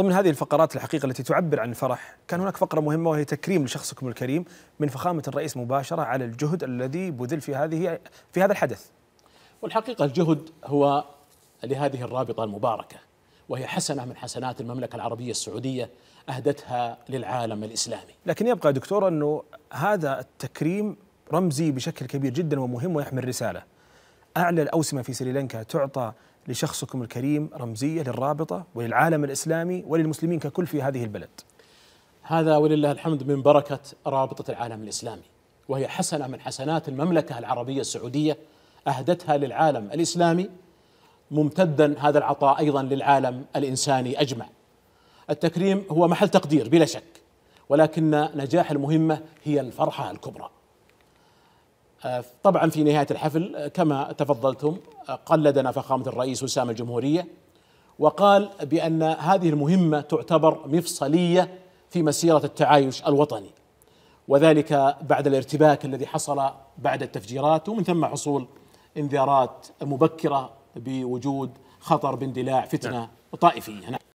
ضمن هذه الفقرات الحقيقة التي تعبر عن الفرح كان هناك فقرة مهمة وهي تكريم لشخصكم الكريم من فخامة الرئيس مباشرة على الجهد الذي بذل في هذه في هذا الحدث والحقيقة الجهد هو لهذه الرابطة المباركة وهي حسنة من حسنات المملكة العربية السعودية أهدتها للعالم الإسلامي لكن يبقى دكتور أنه هذا التكريم رمزي بشكل كبير جدا ومهم ويحمل رسالة أعلى الأوسمة في سريلانكا تعطى لشخصكم الكريم رمزية للرابطة وللعالم الإسلامي وللمسلمين ككل في هذه البلد هذا ولله الحمد من بركة رابطة العالم الإسلامي وهي حسنة من حسنات المملكة العربية السعودية أهدتها للعالم الإسلامي ممتدا هذا العطاء أيضا للعالم الإنساني أجمع التكريم هو محل تقدير بلا شك ولكن نجاح المهمة هي الفرحة الكبرى آه، طبعا في نهاية الحفل آه، كما تفضلتم آه، قلدنا فخامة الرئيس وسام الجمهورية وقال بأن هذه المهمة تعتبر مفصلية في مسيرة التعايش الوطني وذلك بعد الارتباك الذي حصل بعد التفجيرات ومن ثم حصول انذارات مبكرة بوجود خطر باندلاع فتنة نعم. طائفية